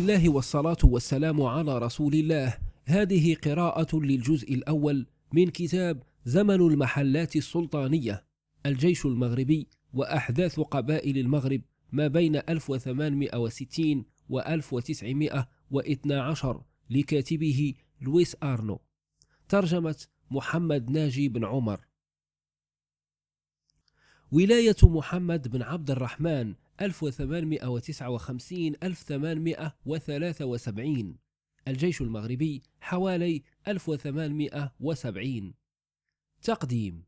الله والصلاة والسلام على رسول الله هذه قراءة للجزء الأول من كتاب زمن المحلات السلطانية الجيش المغربي وأحداث قبائل المغرب ما بين 1860 و 1912 لكاتبه لويس آرنو ترجمة محمد ناجي بن عمر ولاية محمد بن عبد الرحمن 1859 1873 الجيش المغربي حوالي 1870 تقديم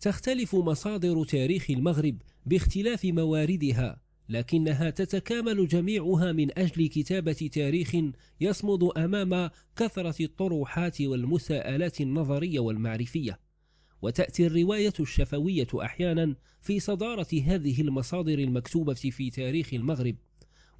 تختلف مصادر تاريخ المغرب باختلاف مواردها لكنها تتكامل جميعها من أجل كتابة تاريخ يصمد أمام كثرة الطروحات والمساءلات النظرية والمعرفية وتأتي الرواية الشفوية أحيانا في صدارة هذه المصادر المكتوبة في تاريخ المغرب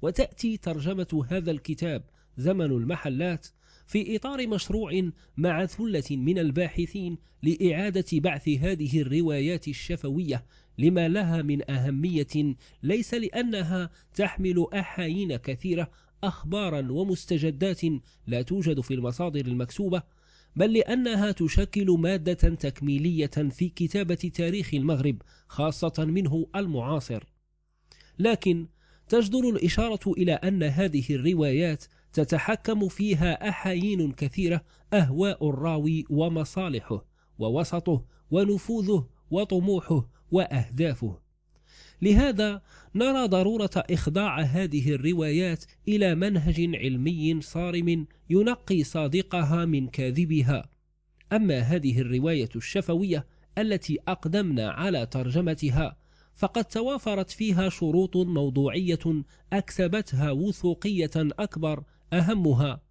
وتأتي ترجمة هذا الكتاب زمن المحلات في إطار مشروع مع ثلة من الباحثين لإعادة بعث هذه الروايات الشفوية لما لها من أهمية ليس لأنها تحمل أحايين كثيرة أخبارا ومستجدات لا توجد في المصادر المكتوبة بل لأنها تشكل مادة تكميلية في كتابة تاريخ المغرب خاصة منه المعاصر لكن تجدر الإشارة إلى أن هذه الروايات تتحكم فيها أحايين كثيرة أهواء الراوي ومصالحه ووسطه ونفوذه وطموحه وأهدافه لهذا نرى ضرورة إخضاع هذه الروايات إلى منهج علمي صارم ينقي صادقها من كاذبها أما هذه الرواية الشفوية التي أقدمنا على ترجمتها فقد توافرت فيها شروط موضوعية أكسبتها وثوقية أكبر أهمها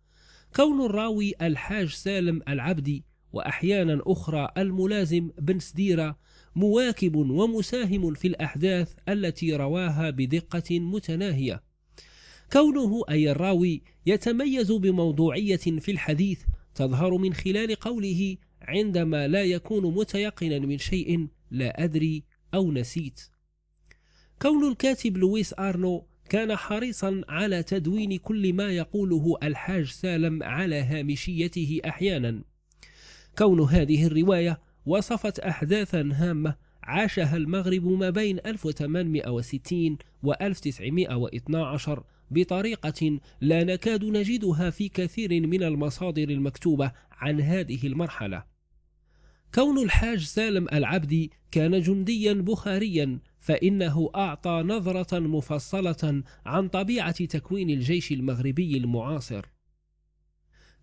كون الراوي الحاج سالم العبدي وأحيانا أخرى الملازم بن سديرة مواكب ومساهم في الأحداث التي رواها بدقة متناهية كونه أي الراوي يتميز بموضوعية في الحديث تظهر من خلال قوله عندما لا يكون متيقنا من شيء لا أدري أو نسيت كون الكاتب لويس آرنو كان حريصا على تدوين كل ما يقوله الحاج سالم على هامشيته أحيانا كون هذه الرواية وصفت أحداثا هامة عاشها المغرب ما بين 1860 و 1912 بطريقة لا نكاد نجدها في كثير من المصادر المكتوبة عن هذه المرحلة كون الحاج سالم العبدي كان جنديا بخاريا فإنه أعطى نظرة مفصلة عن طبيعة تكوين الجيش المغربي المعاصر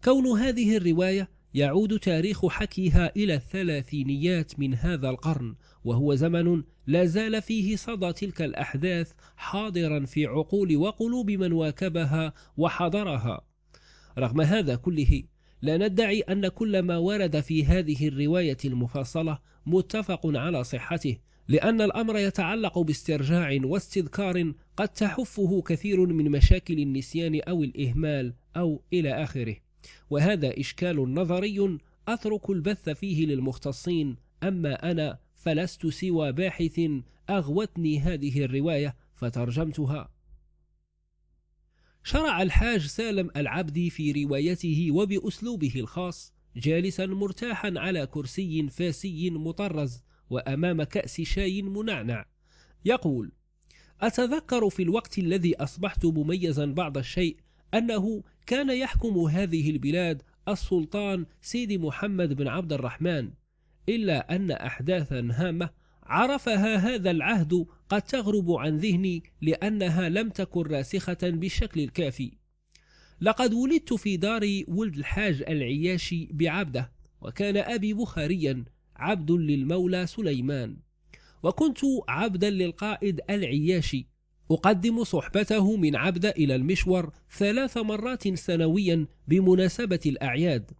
كون هذه الرواية يعود تاريخ حكيها إلى الثلاثينيات من هذا القرن وهو زمن لا زال فيه صدى تلك الأحداث حاضرا في عقول وقلوب من واكبها وحضرها رغم هذا كله لا ندعي أن كل ما ورد في هذه الرواية المفصلة متفق على صحته لأن الأمر يتعلق باسترجاع واستذكار قد تحفه كثير من مشاكل النسيان أو الإهمال أو إلى آخره وهذا إشكال نظري أترك البث فيه للمختصين أما أنا فلست سوى باحث أغوتني هذه الرواية فترجمتها شرع الحاج سالم العبدي في روايته وبأسلوبه الخاص جالسا مرتاحا على كرسي فاسي مطرز وأمام كأس شاي منعنع يقول أتذكر في الوقت الذي أصبحت مميزا بعض الشيء أنه كان يحكم هذه البلاد السلطان سيدي محمد بن عبد الرحمن إلا أن أحداثا هامة عرفها هذا العهد قد تغرب عن ذهني لأنها لم تكن راسخة بالشكل الكافي لقد ولدت في دار ولد الحاج العياشي بعبده وكان أبي بخاريا عبد للمولى سليمان وكنت عبدا للقائد العياشي أقدم صحبته من عبد إلى المشور ثلاث مرات سنويا بمناسبة الأعياد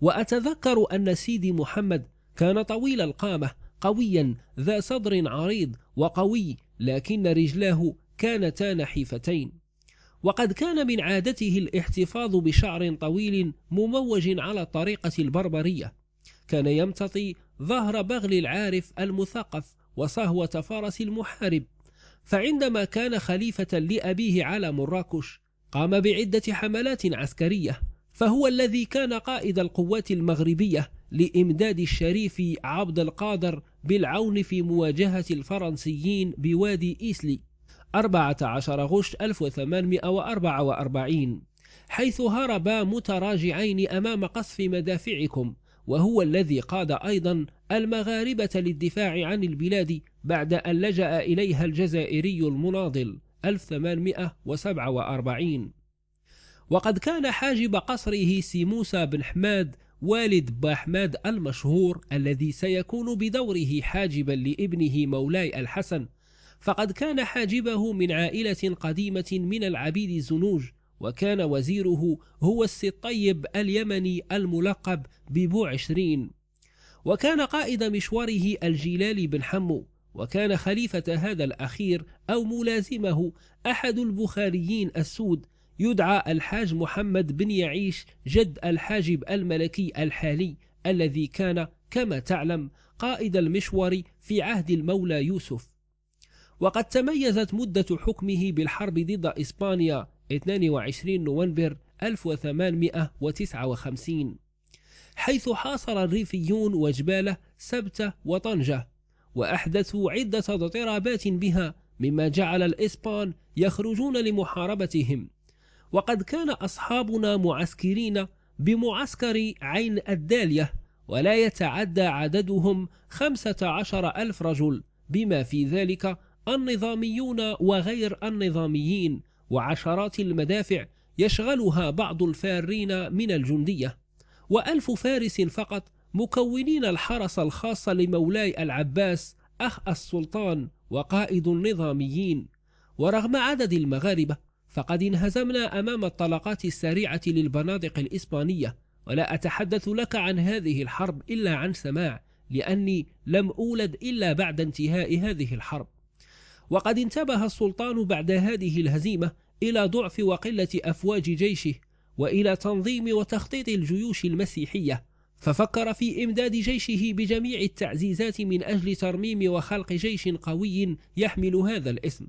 وأتذكر أن سيدي محمد كان طويل القامة قويا ذا صدر عريض وقوي لكن رجلاه كانتا نحيفتين وقد كان من عادته الاحتفاظ بشعر طويل مموج على الطريقة البربرية كان يمتطي ظهر بغل العارف المثقف وصهوة فرس المحارب فعندما كان خليفة لأبيه على مراكش قام بعدة حملات عسكرية فهو الذي كان قائد القوات المغربية لإمداد الشريف عبد القادر بالعون في مواجهة الفرنسيين بوادي إيسلي 14 غشت 1844 حيث هربا متراجعين أمام قصف مدافعكم وهو الذي قاد أيضا المغاربة للدفاع عن البلاد بعد أن لجأ إليها الجزائري المناضل 1847 وقد كان حاجب قصره سيموسى بن حماد والد باحماد المشهور الذي سيكون بدوره حاجبا لابنه مولاي الحسن فقد كان حاجبه من عائلة قديمة من العبيد الزنوج وكان وزيره هو السي الطيب اليمني الملقب ببو عشرين وكان قائد مشواره الجلال بن حمو وكان خليفة هذا الأخير أو ملازمه أحد البخاريين السود يدعى الحاج محمد بن يعيش جد الحاجب الملكي الحالي الذي كان كما تعلم قائد المشور في عهد المولى يوسف وقد تميزت مدة حكمه بالحرب ضد إسبانيا 22 نوفمبر 1859 حيث حاصر الريفيون وجبالة سبتة وطنجة وأحدثوا عدة اضطرابات بها مما جعل الإسبان يخرجون لمحاربتهم وقد كان أصحابنا معسكرين بمعسكر عين الدالية ولا يتعدى عددهم 15 ألف رجل بما في ذلك النظاميون وغير النظاميين وعشرات المدافع يشغلها بعض الفارين من الجندية وألف فارس فقط مكونين الحرس الخاص لمولاي العباس أخ السلطان وقائد النظاميين ورغم عدد المغاربة فقد انهزمنا أمام الطلقات السريعة للبنادق الإسبانية ولا أتحدث لك عن هذه الحرب إلا عن سماع لأني لم أولد إلا بعد انتهاء هذه الحرب وقد انتبه السلطان بعد هذه الهزيمة إلى ضعف وقلة أفواج جيشه وإلى تنظيم وتخطيط الجيوش المسيحية ففكر في إمداد جيشه بجميع التعزيزات من أجل ترميم وخلق جيش قوي يحمل هذا الاسم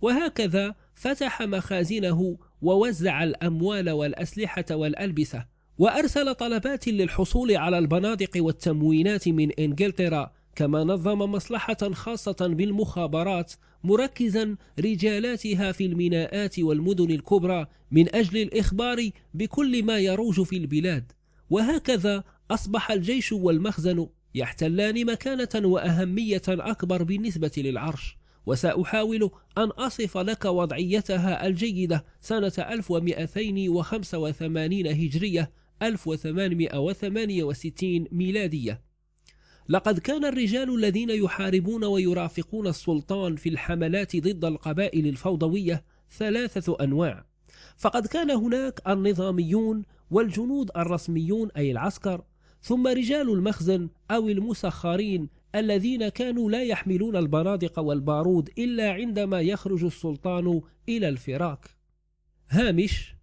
وهكذا فتح مخازنه ووزع الأموال والأسلحة والألبسة وأرسل طلبات للحصول على البنادق والتموينات من إنجلترا كما نظم مصلحة خاصة بالمخابرات مركزا رجالاتها في الميناءات والمدن الكبرى من أجل الإخبار بكل ما يروج في البلاد وهكذا أصبح الجيش والمخزن يحتلان مكانة وأهمية أكبر بالنسبة للعرش وسأحاول أن أصف لك وضعيتها الجيدة سنة 1285 هجرية 1868 ميلادية لقد كان الرجال الذين يحاربون ويرافقون السلطان في الحملات ضد القبائل الفوضوية ثلاثة أنواع فقد كان هناك النظاميون والجنود الرسميون أي العسكر ثم رجال المخزن أو المسخرين الذين كانوا لا يحملون البنادق والبارود إلا عندما يخرج السلطان إلى الفراق هامش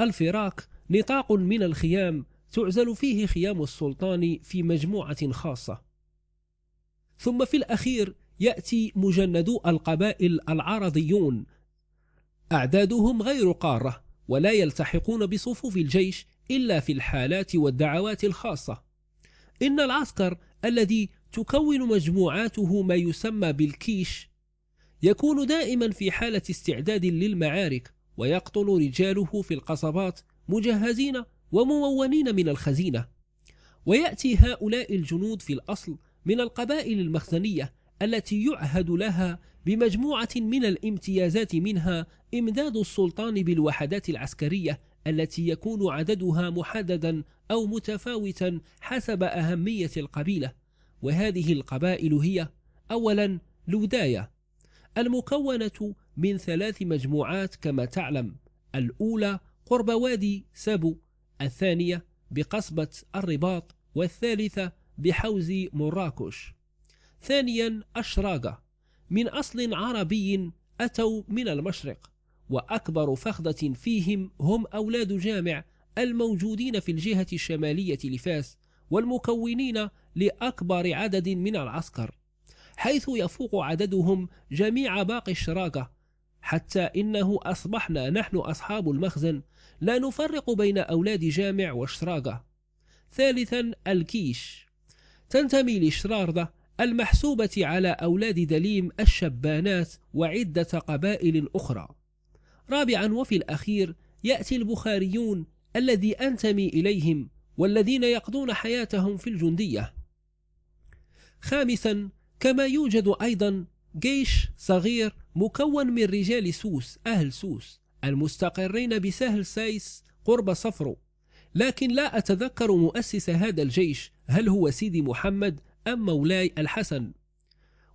الفراق نطاق من الخيام تعزل فيه خيام السلطان في مجموعة خاصة ثم في الأخير يأتي مجندو القبائل العرضيون أعدادهم غير قارة ولا يلتحقون بصفوف الجيش إلا في الحالات والدعوات الخاصة إن العسكر الذي تكون مجموعاته ما يسمى بالكيش يكون دائما في حالة استعداد للمعارك ويقطن رجاله في القصبات مجهزين وممونين من الخزينة ويأتي هؤلاء الجنود في الأصل من القبائل المخزنية التي يعهد لها بمجموعة من الامتيازات منها إمداد السلطان بالوحدات العسكرية التي يكون عددها محددا أو متفاوتا حسب أهمية القبيلة وهذه القبائل هي أولا لوداية المكونة من ثلاث مجموعات كما تعلم الأولى قرب وادي سبو الثانية بقصبة الرباط والثالثة بحوز مراكش ثانيا أشراقة من أصل عربي أتوا من المشرق وأكبر فخذة فيهم هم أولاد جامع الموجودين في الجهة الشمالية لفاس والمكونين لأكبر عدد من العسكر حيث يفوق عددهم جميع باقي الشراكة حتى إنه أصبحنا نحن أصحاب المخزن لا نفرق بين أولاد جامع وشراقة ثالثا الكيش تنتمي لشراردة المحسوبة على أولاد دليم الشبانات وعدة قبائل أخرى رابعا وفي الأخير يأتي البخاريون الذي أنتمي إليهم والذين يقضون حياتهم في الجندية خامسا كما يوجد أيضا جيش صغير مكون من رجال سوس أهل سوس المستقرين بسهل سايس قرب صفرو لكن لا أتذكر مؤسس هذا الجيش هل هو سيدي محمد أم مولاي الحسن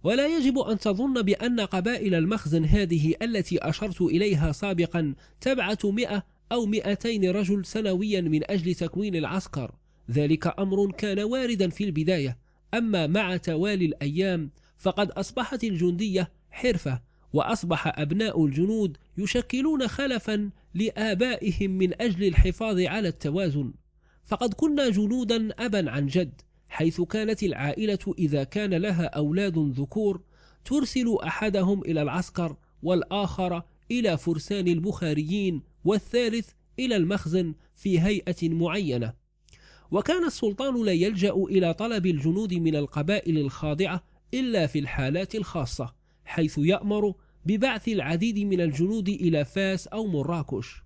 ولا يجب أن تظن بأن قبائل المخزن هذه التي أشرت إليها سابقا تبعث مئة أو مئتين رجل سنويا من أجل تكوين العسكر ذلك أمر كان واردا في البداية أما مع توالي الأيام فقد أصبحت الجندية حرفة وأصبح أبناء الجنود يشكلون خلفا لآبائهم من أجل الحفاظ على التوازن فقد كنا جنودا أبا عن جد حيث كانت العائلة إذا كان لها أولاد ذكور ترسل أحدهم إلى العسكر والآخر إلى فرسان البخاريين والثالث إلى المخزن في هيئة معينة وكان السلطان لا يلجأ إلى طلب الجنود من القبائل الخاضعة إلا في الحالات الخاصة حيث يأمر ببعث العديد من الجنود إلى فاس أو مراكش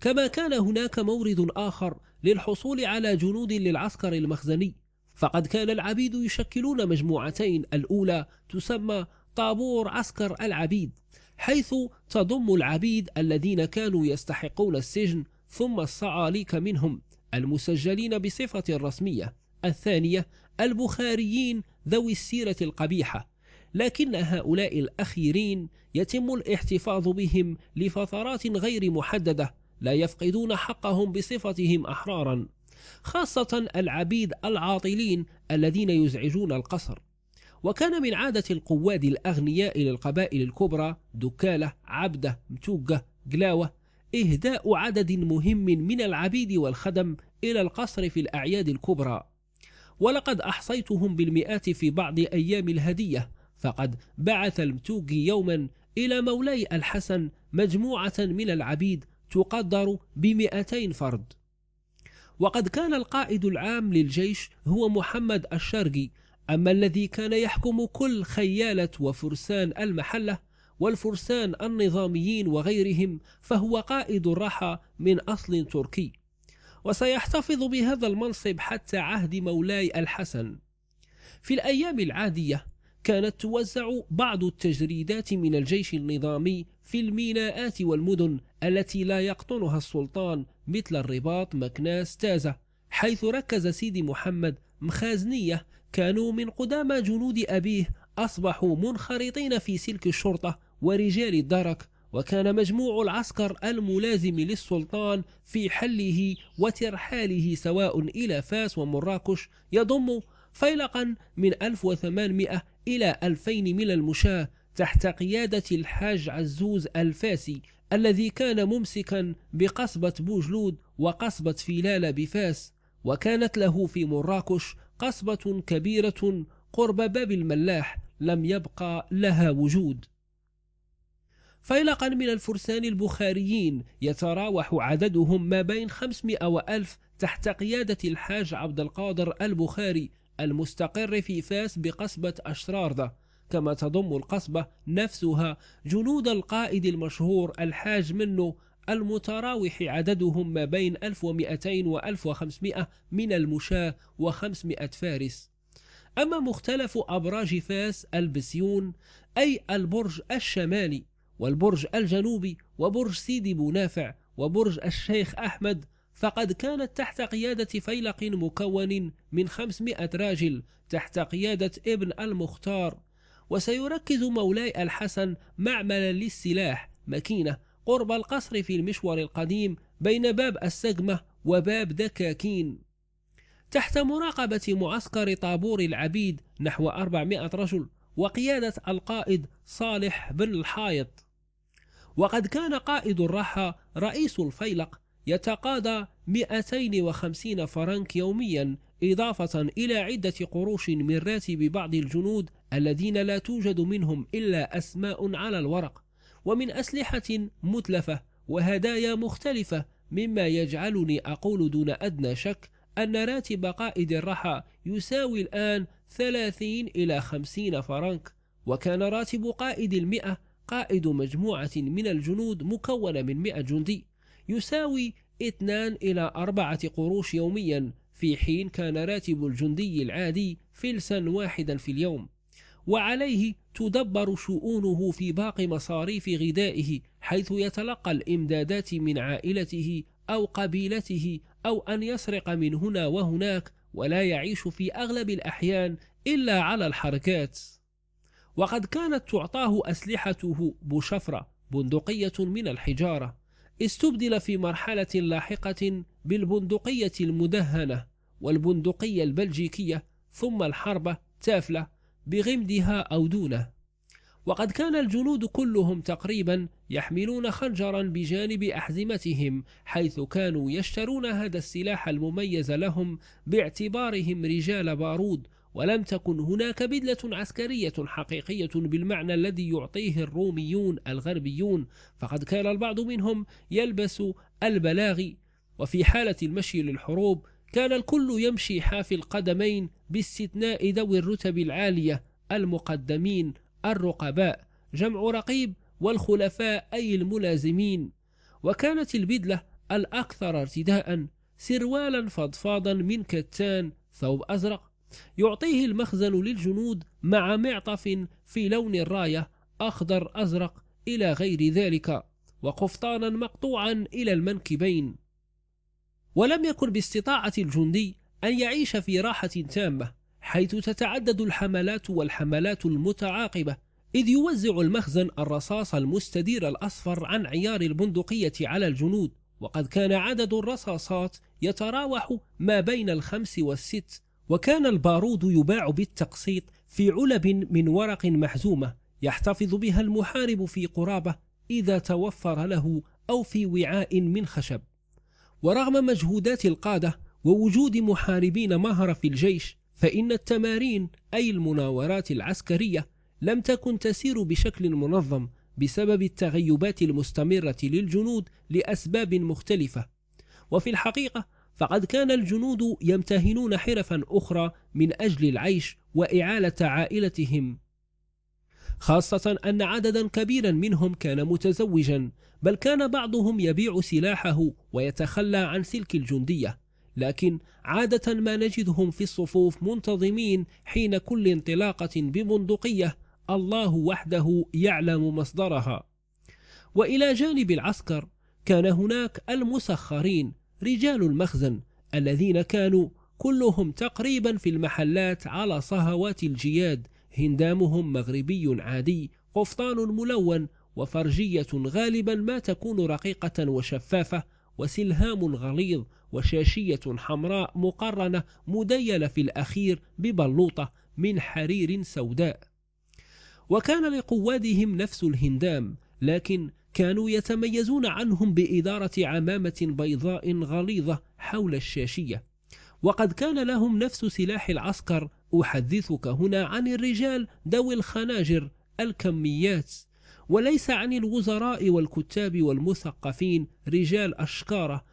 كما كان هناك مورد آخر للحصول على جنود للعسكر المخزني فقد كان العبيد يشكلون مجموعتين الأولى تسمى طابور عسكر العبيد حيث تضم العبيد الذين كانوا يستحقون السجن ثم الصعاليك منهم المسجلين بصفة رسمية الثانية البخاريين ذوي السيرة القبيحة لكن هؤلاء الأخيرين يتم الاحتفاظ بهم لفترات غير محددة لا يفقدون حقهم بصفتهم أحرارا خاصة العبيد العاطلين الذين يزعجون القصر وكان من عادة القواد الأغنياء للقبائل الكبرى دكالة عبدة متوقة قلاوة إهداء عدد مهم من العبيد والخدم إلى القصر في الأعياد الكبرى ولقد أحصيتهم بالمئات في بعض أيام الهدية فقد بعث المتوقي يوما إلى مولاي الحسن مجموعة من العبيد تقدر بمئتين فرد وقد كان القائد العام للجيش هو محمد الشرقي أما الذي كان يحكم كل خيالة وفرسان المحلة والفرسان النظاميين وغيرهم فهو قائد الرحى من أصل تركي وسيحتفظ بهذا المنصب حتى عهد مولاي الحسن في الأيام العادية كانت توزع بعض التجريدات من الجيش النظامي في الميناءات والمدن التي لا يقطنها السلطان مثل الرباط مكناس تازة حيث ركز سيدي محمد مخازنية كانوا من قدامى جنود أبيه أصبحوا منخرطين في سلك الشرطة ورجال الدرك وكان مجموع العسكر الملازم للسلطان في حله وترحاله سواء إلى فاس ومراكش يضم فيلقا من 1800 إلى 2000 من المشاة تحت قيادة الحاج عزوز الفاسي الذي كان ممسكا بقصبة بوجلود وقصبة فيلالة بفاس وكانت له في مراكش قصبة كبيرة قرب باب الملاح لم يبقى لها وجود فيلقا من الفرسان البخاريين يتراوح عددهم ما بين 500 وألف تحت قيادة الحاج عبد القادر البخاري المستقر في فاس بقصبة أشراردة كما تضم القصبة نفسها جنود القائد المشهور الحاج منه المتراوح عددهم ما بين 1200 و 1500 من المشاة و500 فارس أما مختلف أبراج فاس البسيون أي البرج الشمالي والبرج الجنوبي وبرج سيدي بنافع وبرج الشيخ أحمد فقد كانت تحت قيادة فيلق مكون من 500 راجل تحت قيادة ابن المختار وسيركز مولاي الحسن معملا للسلاح مكينة قرب القصر في المشور القديم بين باب السجمة وباب دكاكين تحت مراقبة معسكر طابور العبيد نحو 400 رجل وقيادة القائد صالح بن الحائط وقد كان قائد الرحى رئيس الفيلق يتقاضى 250 فرنك يوميا إضافة إلى عدة قروش من راتب بعض الجنود الذين لا توجد منهم إلا أسماء على الورق ومن أسلحة متلفة وهدايا مختلفة مما يجعلني أقول دون أدنى شك أن راتب قائد الرحى يساوي الآن 30 إلى 50 فرنك وكان راتب قائد المئة قائد مجموعة من الجنود مكونة من 100 جندي يساوي 2 إلى 4 قروش يوميا في حين كان راتب الجندي العادي فلسا واحدا في اليوم وعليه تدبر شؤونه في باقي مصاريف غذائه حيث يتلقى الإمدادات من عائلته أو قبيلته أو أن يسرق من هنا وهناك ولا يعيش في أغلب الأحيان إلا على الحركات وقد كانت تعطاه أسلحته بشفرة بندقية من الحجارة استبدل في مرحلة لاحقة بالبندقية المدهنة والبندقية البلجيكية ثم الحربة تافلة بغمدها أو دونه وقد كان الجنود كلهم تقريبا يحملون خنجرا بجانب أحزمتهم حيث كانوا يشترون هذا السلاح المميز لهم باعتبارهم رجال بارود ولم تكن هناك بدلة عسكرية حقيقية بالمعنى الذي يعطيه الروميون الغربيون فقد كان البعض منهم يلبس البلاغي وفي حالة المشي للحروب كان الكل يمشي حافي القدمين باستثناء ذوي الرتب العالية المقدمين الرقباء جمع رقيب والخلفاء أي الملازمين وكانت البدلة الأكثر ارتداء سروالا فضفاضا من كتان ثوب أزرق يعطيه المخزن للجنود مع معطف في لون الراية أخضر أزرق إلى غير ذلك وقفطانا مقطوعا إلى المنكبين ولم يكن باستطاعة الجندي أن يعيش في راحة تامة حيث تتعدد الحملات والحملات المتعاقبة إذ يوزع المخزن الرصاص المستدير الأصفر عن عيار البندقية على الجنود وقد كان عدد الرصاصات يتراوح ما بين الخمس والست وكان البارود يباع بالتقسيط في علب من ورق محزومة يحتفظ بها المحارب في قرابة إذا توفر له أو في وعاء من خشب ورغم مجهودات القادة ووجود محاربين مهر في الجيش فإن التمارين أي المناورات العسكرية لم تكن تسير بشكل منظم بسبب التغيبات المستمرة للجنود لأسباب مختلفة وفي الحقيقة فقد كان الجنود يمتهنون حرفا أخرى من أجل العيش وإعالة عائلتهم خاصة أن عددا كبيرا منهم كان متزوجا بل كان بعضهم يبيع سلاحه ويتخلى عن سلك الجندية لكن عادة ما نجدهم في الصفوف منتظمين حين كل انطلاقة ببندقية الله وحده يعلم مصدرها وإلى جانب العسكر كان هناك المسخرين رجال المخزن الذين كانوا كلهم تقريبا في المحلات على صهوات الجياد هندامهم مغربي عادي قفطان ملون وفرجية غالبا ما تكون رقيقة وشفافة وسلهام غليظ وشاشية حمراء مقرنة مديلة في الأخير ببلوطة من حرير سوداء وكان لقوادهم نفس الهندام لكن كانوا يتميزون عنهم بإدارة عمامة بيضاء غليظة حول الشاشية وقد كان لهم نفس سلاح العسكر أحدثك هنا عن الرجال ذوي الخناجر الكميات وليس عن الوزراء والكتاب والمثقفين رجال أشكارة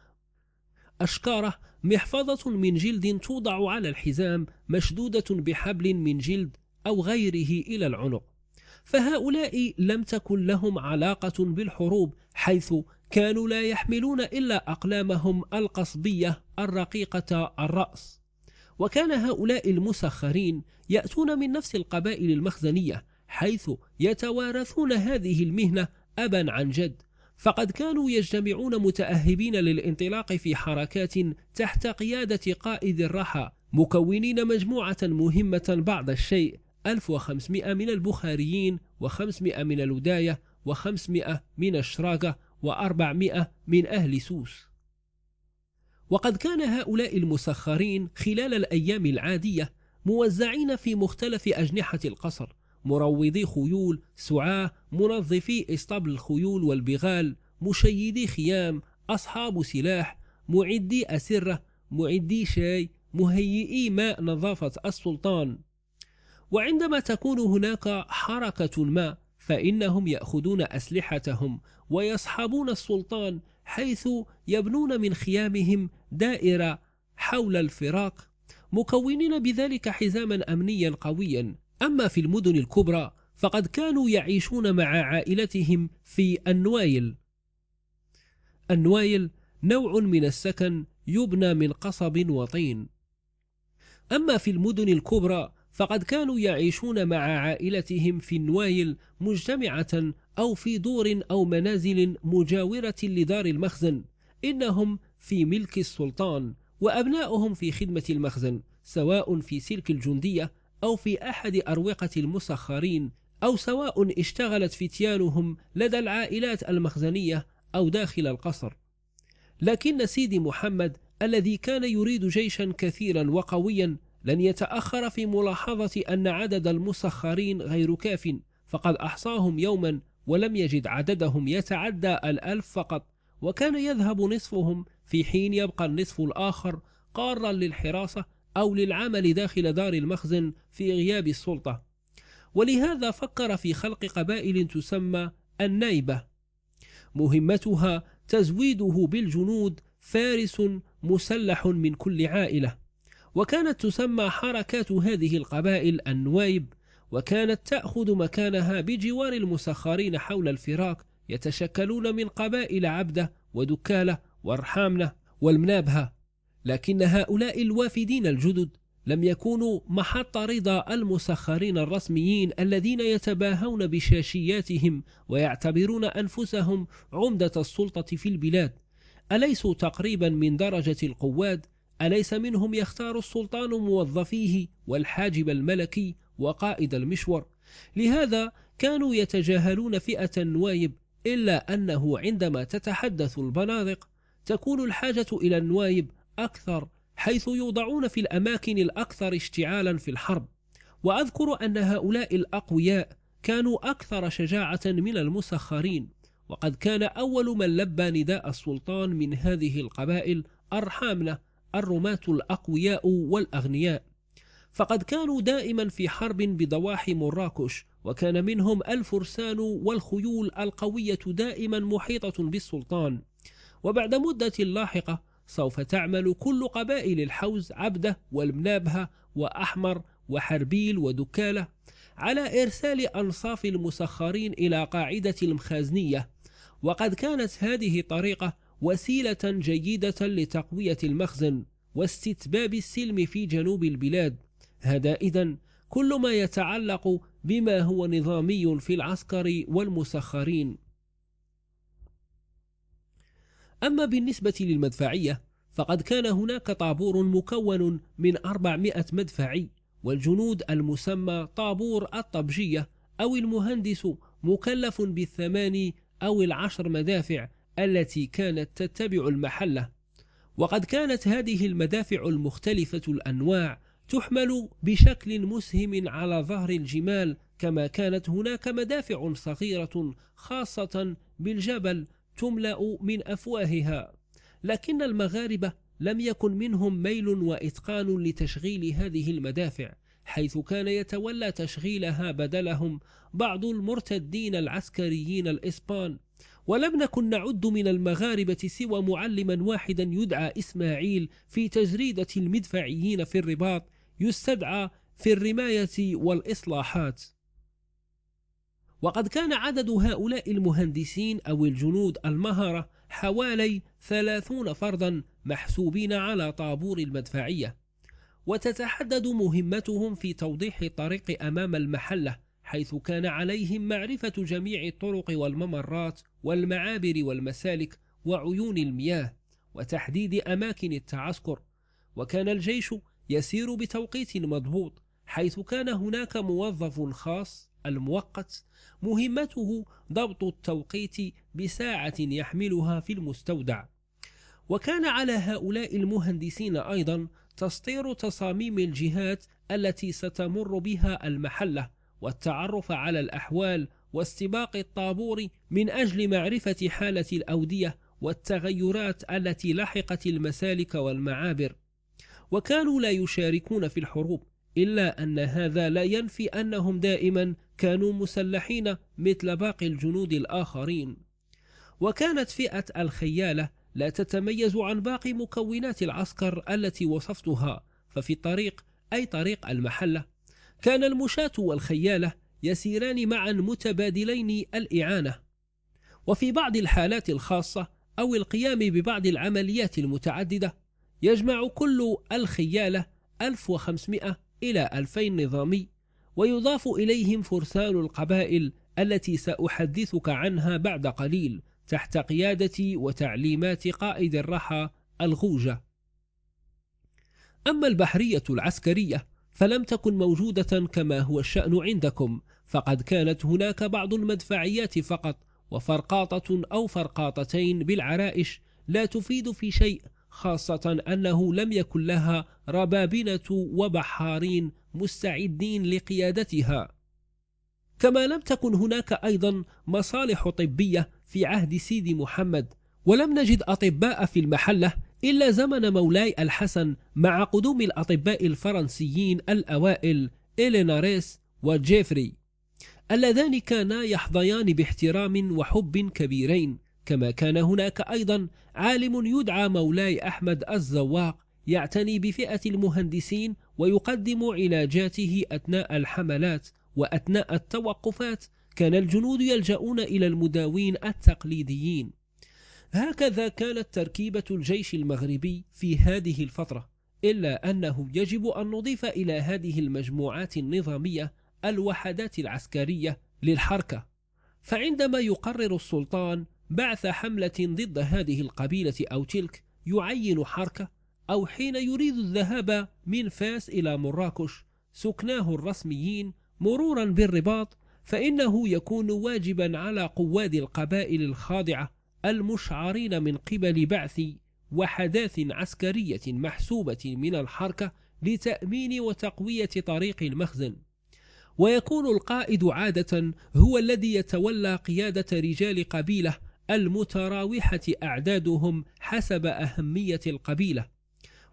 أشكارة محفظة من جلد توضع على الحزام مشدودة بحبل من جلد أو غيره إلى العنق فهؤلاء لم تكن لهم علاقة بالحروب حيث كانوا لا يحملون إلا أقلامهم القصبية الرقيقة الرأس وكان هؤلاء المسخرين يأتون من نفس القبائل المخزنية حيث يتوارثون هذه المهنة أبا عن جد فقد كانوا يجتمعون متأهبين للانطلاق في حركات تحت قيادة قائد الرحى مكونين مجموعة مهمة بعض الشيء 1500 من البخاريين و500 من الوداية و500 من الشراقه و و400 من أهل سوس وقد كان هؤلاء المسخرين خلال الأيام العادية موزعين في مختلف أجنحة القصر مروضي خيول سعاة منظفي إسطبل الخيول والبغال مشيدي خيام أصحاب سلاح معدي أسرة معدي شاي مهيئي ماء نظافة السلطان وعندما تكون هناك حركة ما فإنهم يأخذون أسلحتهم ويصحبون السلطان حيث يبنون من خيامهم دائرة حول الفراق مكونين بذلك حزاما أمنيا قويا أما في المدن الكبرى فقد كانوا يعيشون مع عائلتهم في النوايل النوايل نوع من السكن يبنى من قصب وطين أما في المدن الكبرى فقد كانوا يعيشون مع عائلتهم في النوايل مجتمعة أو في دور أو منازل مجاورة لدار المخزن إنهم في ملك السلطان وأبناؤهم في خدمة المخزن سواء في سلك الجندية أو في أحد أروقة المسخرين أو سواء اشتغلت فتيانهم لدى العائلات المخزنية أو داخل القصر لكن سيدي محمد الذي كان يريد جيشا كثيرا وقويا لن يتأخر في ملاحظة أن عدد المسخرين غير كاف فقد أحصاهم يوما ولم يجد عددهم يتعدى الألف فقط وكان يذهب نصفهم في حين يبقى النصف الآخر قارا للحراسة أو للعمل داخل دار المخزن في غياب السلطة ولهذا فكر في خلق قبائل تسمى النايبة مهمتها تزويده بالجنود فارس مسلح من كل عائلة وكانت تسمى حركات هذه القبائل النوايب وكانت تأخذ مكانها بجوار المسخرين حول الفراق يتشكلون من قبائل عبدة ودكالة وارحامنة والمنابهة لكن هؤلاء الوافدين الجدد لم يكونوا محط رضا المسخرين الرسميين الذين يتباهون بشاشياتهم ويعتبرون أنفسهم عمدة السلطة في البلاد أليسوا تقريبا من درجة القواد أليس منهم يختار السلطان موظفيه والحاجب الملكي وقائد المشور لهذا كانوا يتجاهلون فئة النوايب إلا أنه عندما تتحدث البنادق تكون الحاجة إلى النوايب أكثر حيث يوضعون في الأماكن الأكثر اشتعالا في الحرب وأذكر أن هؤلاء الأقوياء كانوا أكثر شجاعة من المسخرين وقد كان أول من لبى نداء السلطان من هذه القبائل أرحامنا الرماة الأقوياء والأغنياء فقد كانوا دائما في حرب بضواحي مراكش وكان منهم الفرسان والخيول القوية دائما محيطة بالسلطان وبعد مدة لاحقة سوف تعمل كل قبائل الحوز عبده والمنابهة وأحمر وحربيل ودكالة على إرسال أنصاف المسخرين إلى قاعدة المخازنية وقد كانت هذه طريقة وسيلة جيدة لتقوية المخزن واستتباب السلم في جنوب البلاد هذا إذا كل ما يتعلق بما هو نظامي في العسكر والمسخرين أما بالنسبة للمدفعية فقد كان هناك طابور مكون من 400 مدفعي والجنود المسمى طابور الطبجية أو المهندس مكلف بالثمان أو العشر مدافع التي كانت تتبع المحلة وقد كانت هذه المدافع المختلفة الأنواع تحمل بشكل مسهم على ظهر الجمال كما كانت هناك مدافع صغيرة خاصة بالجبل تملأ من أفواهها لكن المغاربة لم يكن منهم ميل وإتقان لتشغيل هذه المدافع حيث كان يتولى تشغيلها بدلهم بعض المرتدين العسكريين الإسبان ولم نكن نعد من المغاربة سوى معلما واحدا يدعى إسماعيل في تجريدة المدفعيين في الرباط يستدعى في الرماية والإصلاحات وقد كان عدد هؤلاء المهندسين أو الجنود المهرة حوالي ثلاثون فردا محسوبين على طابور المدفعية وتتحدد مهمتهم في توضيح الطريق أمام المحلة حيث كان عليهم معرفة جميع الطرق والممرات والمعابر والمسالك وعيون المياه وتحديد أماكن التعسكر وكان الجيش يسير بتوقيت مضبوط حيث كان هناك موظف خاص المؤقت مهمته ضبط التوقيت بساعة يحملها في المستودع وكان على هؤلاء المهندسين أيضا تسطير تصاميم الجهات التي ستمر بها المحلة والتعرف على الأحوال واستباق الطابور من أجل معرفة حالة الأودية والتغيرات التي لحقت المسالك والمعابر وكانوا لا يشاركون في الحروب إلا أن هذا لا ينفي أنهم دائما كانوا مسلحين مثل باقي الجنود الآخرين وكانت فئة الخيالة لا تتميز عن باقي مكونات العسكر التي وصفتها ففي الطريق أي طريق المحلة كان المشاة والخيالة يسيران معا متبادلين الإعانة وفي بعض الحالات الخاصة أو القيام ببعض العمليات المتعددة يجمع كل الخيالة 1500 إلى 2000 نظامي ويضاف إليهم فرسان القبائل التي سأحدثك عنها بعد قليل تحت قيادة وتعليمات قائد الرحى الغوجة أما البحرية العسكرية فلم تكن موجودة كما هو الشأن عندكم فقد كانت هناك بعض المدفعيات فقط وفرقاطة أو فرقاطتين بالعرائش لا تفيد في شيء خاصة أنه لم يكن لها ربابنة وبحارين مستعدين لقيادتها كما لم تكن هناك أيضا مصالح طبية في عهد سيدي محمد ولم نجد أطباء في المحلة إلا زمن مولاي الحسن مع قدوم الأطباء الفرنسيين الأوائل إليناريس وجيفري اللذان كانا يحظيان باحترام وحب كبيرين كما كان هناك أيضا عالم يدعى مولاي أحمد الزواق يعتني بفئة المهندسين ويقدم علاجاته أثناء الحملات وأثناء التوقفات كان الجنود يلجؤون إلى المداوين التقليديين هكذا كانت تركيبة الجيش المغربي في هذه الفترة إلا أنه يجب أن نضيف إلى هذه المجموعات النظامية الوحدات العسكرية للحركة فعندما يقرر السلطان بعث حملة ضد هذه القبيلة أو تلك يعين حركة أو حين يريد الذهاب من فاس إلى مراكش سكناه الرسميين مرورا بالرباط فإنه يكون واجبا على قواد القبائل الخاضعة المشعرين من قبل بعث وحدات عسكرية محسوبة من الحركة لتأمين وتقوية طريق المخزن ويكون القائد عادة هو الذي يتولى قيادة رجال قبيلة المتراوحة أعدادهم حسب أهمية القبيلة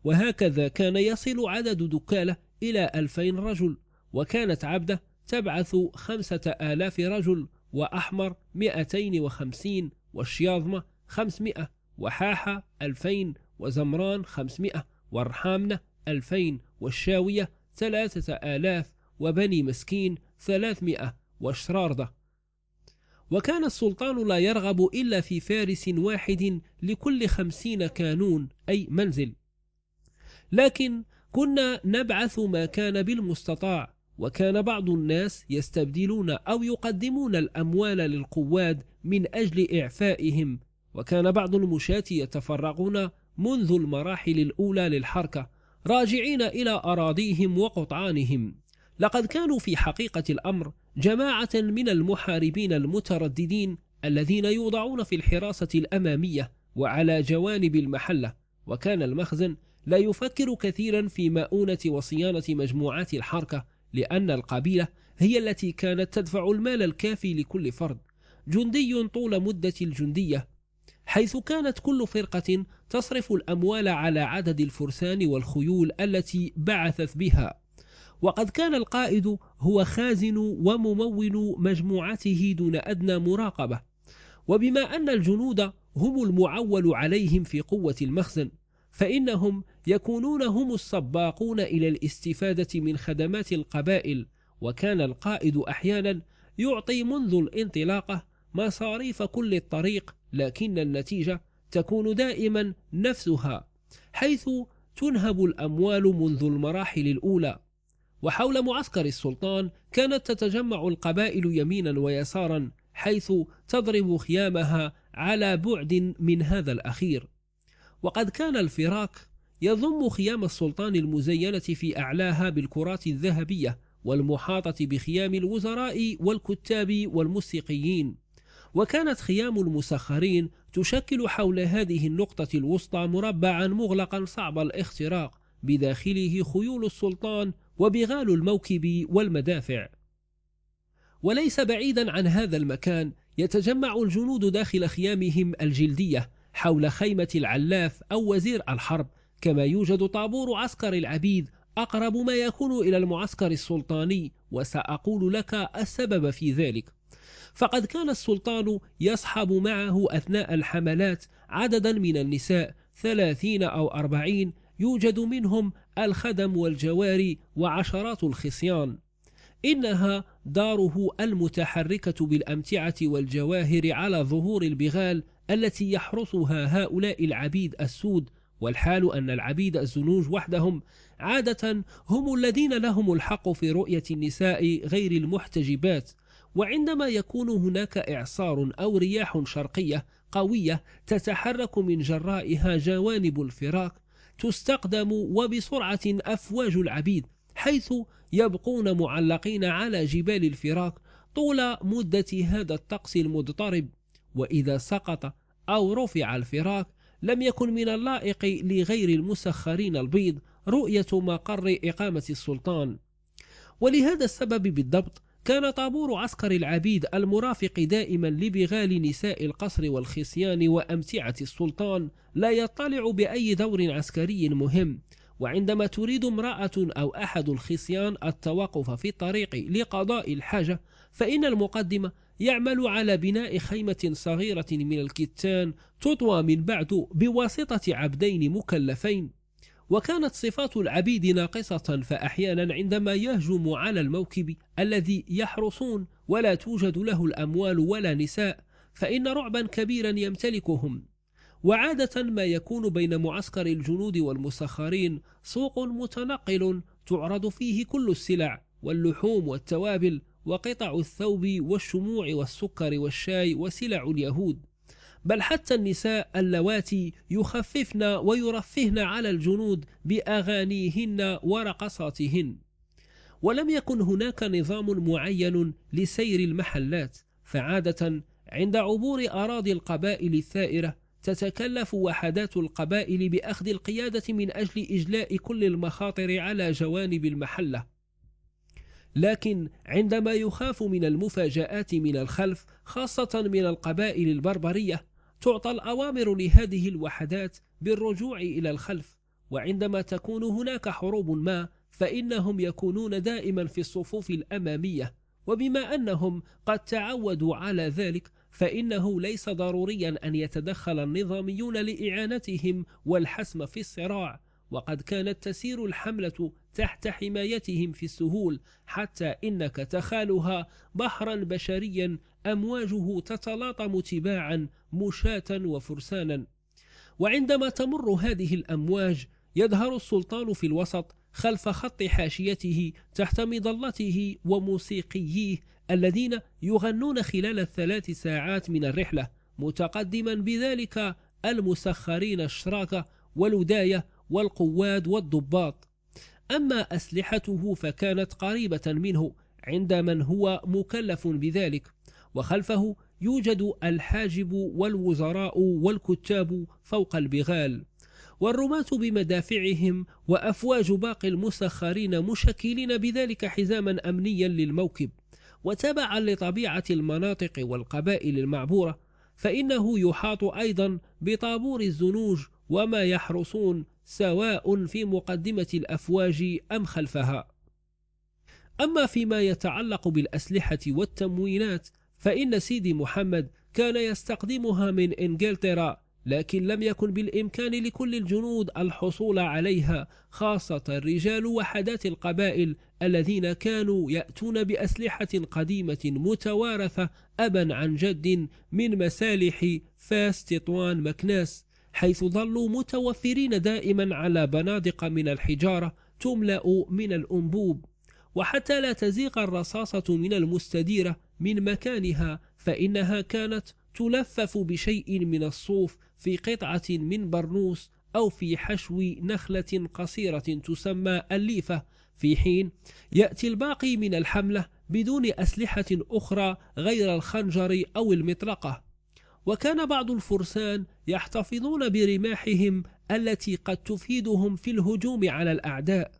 وهكذا كان يصل عدد دكالة إلى ألفين رجل وكانت عبدة تبعث خمسة آلاف رجل وأحمر 250 والشياضمة 500 وحاحة 2000 وزمران 500 ورحامنة 2000 والشاوية 3000 وبني مسكين 300 وشراردة وكان السلطان لا يرغب إلا في فارس واحد لكل خمسين كانون أي منزل لكن كنا نبعث ما كان بالمستطاع وكان بعض الناس يستبدلون أو يقدمون الأموال للقواد من أجل إعفائهم وكان بعض المشاة يتفرغون منذ المراحل الأولى للحركة راجعين إلى أراضيهم وقطعانهم لقد كانوا في حقيقة الأمر جماعة من المحاربين المترددين الذين يوضعون في الحراسة الأمامية وعلى جوانب المحلة وكان المخزن لا يفكر كثيرا في مؤونة وصيانة مجموعات الحركة لأن القبيلة هي التي كانت تدفع المال الكافي لكل فرد جندي طول مدة الجندية حيث كانت كل فرقة تصرف الأموال على عدد الفرسان والخيول التي بعثت بها وقد كان القائد هو خازن وممول مجموعته دون أدنى مراقبة وبما أن الجنود هم المعول عليهم في قوة المخزن فإنهم يكونون هم السباقون إلى الاستفادة من خدمات القبائل وكان القائد أحيانا يعطي منذ الانطلاقة مصاريف كل الطريق لكن النتيجة تكون دائما نفسها حيث تنهب الأموال منذ المراحل الأولى وحول معسكر السلطان كانت تتجمع القبائل يمينا ويسارا حيث تضرب خيامها على بعد من هذا الأخير وقد كان الفراق يضم خيام السلطان المزينة في أعلاها بالكرات الذهبية والمحاطة بخيام الوزراء والكتاب والموسيقيين وكانت خيام المسخرين تشكل حول هذه النقطة الوسطى مربعا مغلقا صعب الاختراق بداخله خيول السلطان وبغال الموكب والمدافع وليس بعيدا عن هذا المكان يتجمع الجنود داخل خيامهم الجلدية حول خيمة العلاف أو وزير الحرب كما يوجد طابور عسكر العبيد أقرب ما يكون إلى المعسكر السلطاني وسأقول لك السبب في ذلك فقد كان السلطان يصحب معه أثناء الحملات عددا من النساء ثلاثين أو أربعين يوجد منهم الخدم والجواري وعشرات الخصيان إنها داره المتحركة بالأمتعة والجواهر على ظهور البغال التي يحرسها هؤلاء العبيد السود والحال أن العبيد الزنوج وحدهم عادة هم الذين لهم الحق في رؤية النساء غير المحتجبات وعندما يكون هناك إعصار أو رياح شرقية قوية تتحرك من جرائها جوانب الفراق تستقدم وبسرعة أفواج العبيد حيث يبقون معلقين على جبال الفراق طول مدة هذا الطقس المضطرب وإذا سقط أو رفع الفراق لم يكن من اللائق لغير المسخرين البيض رؤية مقر إقامة السلطان ولهذا السبب بالضبط كان طابور عسكر العبيد المرافق دائما لبغال نساء القصر والخصيان وأمتعة السلطان لا يطلع بأي دور عسكري مهم وعندما تريد امرأة أو أحد الخصيان التوقف في الطريق لقضاء الحاجة فإن المقدمة يعمل على بناء خيمة صغيرة من الكتان تطوى من بعد بواسطة عبدين مكلفين وكانت صفات العبيد ناقصة فأحيانا عندما يهجم على الموكب الذي يحرسون ولا توجد له الأموال ولا نساء فإن رعبا كبيرا يمتلكهم وعادة ما يكون بين معسكر الجنود والمسخرين سوق متنقل تعرض فيه كل السلع واللحوم والتوابل وقطع الثوب والشموع والسكر والشاي وسلع اليهود بل حتى النساء اللواتي يخففن ويرفهن على الجنود بأغانيهن ورقصاتهن ولم يكن هناك نظام معين لسير المحلات فعادة عند عبور أراضي القبائل الثائرة تتكلف وحدات القبائل بأخذ القيادة من أجل إجلاء كل المخاطر على جوانب المحلة لكن عندما يخاف من المفاجآت من الخلف خاصة من القبائل البربرية تعطى الأوامر لهذه الوحدات بالرجوع إلى الخلف وعندما تكون هناك حروب ما فإنهم يكونون دائما في الصفوف الأمامية وبما أنهم قد تعودوا على ذلك فإنه ليس ضروريا أن يتدخل النظاميون لإعانتهم والحسم في الصراع وقد كانت تسير الحملة تحت حمايتهم في السهول حتى إنك تخالها بحرا بشريا أمواجه تتلاطم تباعا مشاة وفرسانا وعندما تمر هذه الأمواج يظهر السلطان في الوسط خلف خط حاشيته تحت مظلته وموسيقيه الذين يغنون خلال الثلاث ساعات من الرحلة متقدما بذلك المسخرين الشراكة والوداية والقواد والضباط أما أسلحته فكانت قريبة منه عند من هو مكلف بذلك وخلفه يوجد الحاجب والوزراء والكتاب فوق البغال والرماة بمدافعهم وأفواج باقي المسخرين مشكلين بذلك حزاما أمنيا للموكب وتبعا لطبيعة المناطق والقبائل المعبورة فإنه يحاط أيضا بطابور الزنوج وما يحرصون سواء في مقدمة الأفواج أم خلفها أما فيما يتعلق بالأسلحة والتموينات فإن سيدي محمد كان يستقدمها من إنجلترا لكن لم يكن بالإمكان لكل الجنود الحصول عليها خاصة الرجال وحدات القبائل الذين كانوا يأتون بأسلحة قديمة متوارثة أبا عن جد من مسالح فاس تطوان مكناس حيث ظلوا متوفرين دائما على بنادق من الحجارة تملأ من الأنبوب وحتى لا تزيغ الرصاصة من المستديرة من مكانها فإنها كانت تلفف بشيء من الصوف في قطعة من برنوس أو في حشو نخلة قصيرة تسمى الليفة في حين يأتي الباقي من الحملة بدون أسلحة أخرى غير الخنجر أو المطرقة وكان بعض الفرسان يحتفظون برماحهم التي قد تفيدهم في الهجوم على الأعداء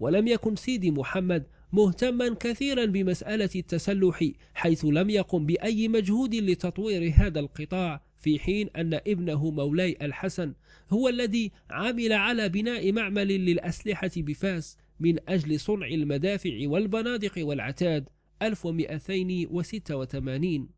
ولم يكن سيدي محمد مهتما كثيرا بمسألة التسلح حيث لم يقم بأي مجهود لتطوير هذا القطاع في حين أن ابنه مولاي الحسن هو الذي عمل على بناء معمل للأسلحة بفاس من أجل صنع المدافع والبنادق والعتاد 1286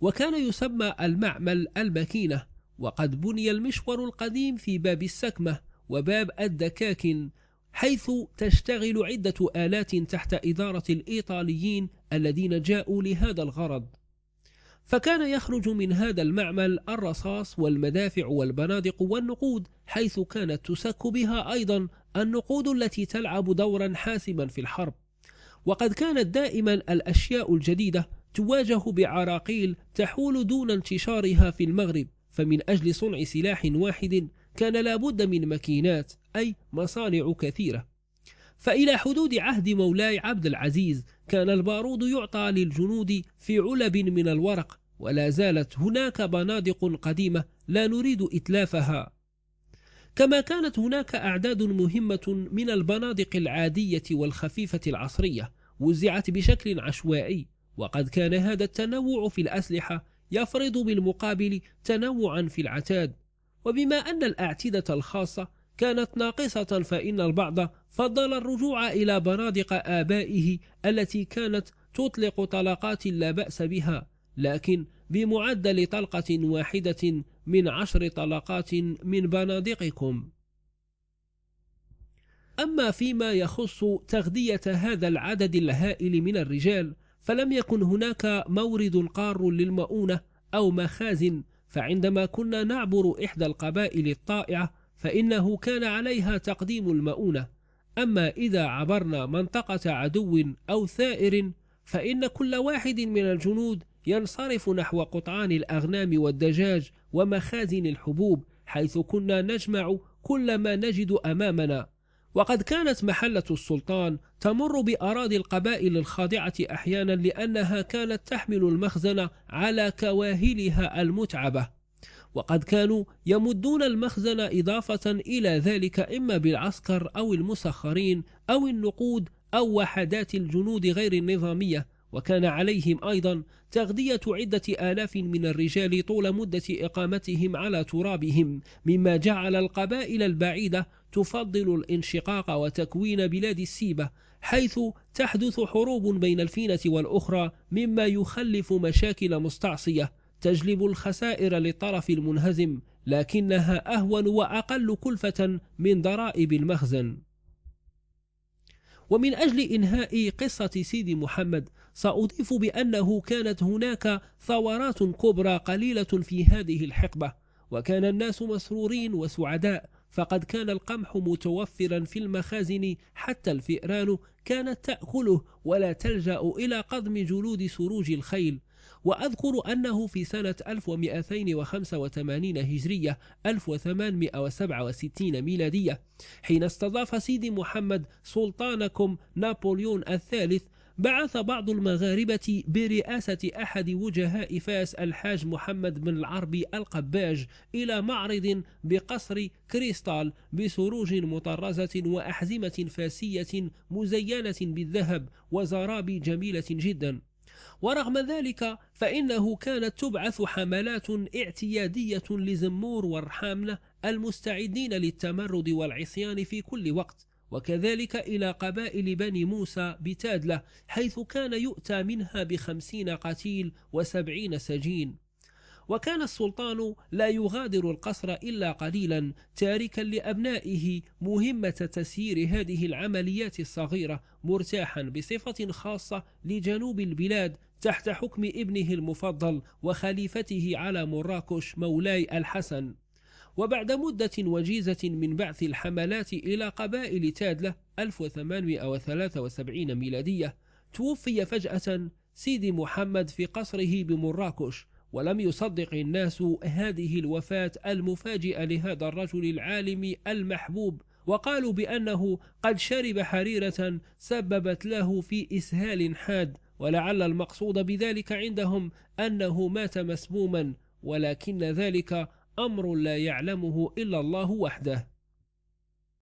وكان يسمى المعمل المكينة وقد بني المشور القديم في باب السكمة وباب الدكاكن حيث تشتغل عدة آلات تحت إدارة الإيطاليين الذين جاءوا لهذا الغرض فكان يخرج من هذا المعمل الرصاص والمدافع والبنادق والنقود حيث كانت تسك بها أيضا النقود التي تلعب دورا حاسما في الحرب وقد كانت دائما الأشياء الجديدة تواجه بعراقيل تحول دون انتشارها في المغرب فمن أجل صنع سلاح واحد كان لابد من مكينات أي مصانع كثيرة فإلى حدود عهد مولاي عبد العزيز كان البارود يعطى للجنود في علب من الورق ولا زالت هناك بنادق قديمة لا نريد إتلافها كما كانت هناك أعداد مهمة من البنادق العادية والخفيفة العصرية وزعت بشكل عشوائي وقد كان هذا التنوع في الأسلحة يفرض بالمقابل تنوعا في العتاد وبما أن الأعتدة الخاصة كانت ناقصة فإن البعض فضل الرجوع إلى بنادق آبائه التي كانت تطلق طلقات لا بأس بها لكن بمعدل طلقة واحدة من عشر طلقات من بنادقكم أما فيما يخص تغذية هذا العدد الهائل من الرجال فلم يكن هناك مورد قار للمؤونة أو مخازن فعندما كنا نعبر إحدى القبائل الطائعة فإنه كان عليها تقديم المؤونة أما إذا عبرنا منطقة عدو أو ثائر فإن كل واحد من الجنود ينصرف نحو قطعان الأغنام والدجاج ومخازن الحبوب حيث كنا نجمع كل ما نجد أمامنا وقد كانت محلة السلطان تمر بأراضي القبائل الخاضعة أحيانا لأنها كانت تحمل المخزن على كواهلها المتعبة وقد كانوا يمدون المخزن إضافة إلى ذلك إما بالعسكر أو المسخرين أو النقود أو وحدات الجنود غير النظامية وكان عليهم أيضا تغذية عدة آلاف من الرجال طول مدة إقامتهم على ترابهم مما جعل القبائل البعيدة تفضل الانشقاق وتكوين بلاد السيبة حيث تحدث حروب بين الفينة والأخرى مما يخلف مشاكل مستعصية تجلب الخسائر للطرف المنهزم لكنها أهون وأقل كلفة من ضرائب المخزن ومن أجل إنهاء قصة سيدي محمد سأضيف بأنه كانت هناك ثورات كبرى قليلة في هذه الحقبة وكان الناس مسرورين وسعداء فقد كان القمح متوفرا في المخازن حتى الفئران كانت تأكله ولا تلجأ إلى قضم جلود سروج الخيل وأذكر أنه في سنة 1285 هجرية 1867 ميلادية حين استضاف سيدي محمد سلطانكم نابليون الثالث بعث بعض المغاربة برئاسة أحد وجهاء فاس الحاج محمد بن العربي القباج إلى معرض بقصر كريستال بسروج مطرزة وأحزمة فاسية مزينة بالذهب وزرابي جميلة جدا ورغم ذلك فإنه كانت تبعث حملات اعتيادية لزمور والرحامنة المستعدين للتمرد والعصيان في كل وقت وكذلك إلى قبائل بني موسى بتادلة حيث كان يؤتى منها بخمسين قتيل وسبعين سجين وكان السلطان لا يغادر القصر إلا قليلا تاركا لأبنائه مهمة تسيير هذه العمليات الصغيرة مرتاحا بصفة خاصة لجنوب البلاد تحت حكم ابنه المفضل وخليفته على مراكش مولاي الحسن وبعد مدة وجيزة من بعث الحملات إلى قبائل تادلة 1873 ميلادية توفي فجأة سيدي محمد في قصره بمراكش ولم يصدق الناس هذه الوفاة المفاجئة لهذا الرجل العالم المحبوب وقالوا بأنه قد شرب حريرة سببت له في إسهال حاد ولعل المقصود بذلك عندهم أنه مات مسموما ولكن ذلك أمر لا يعلمه إلا الله وحده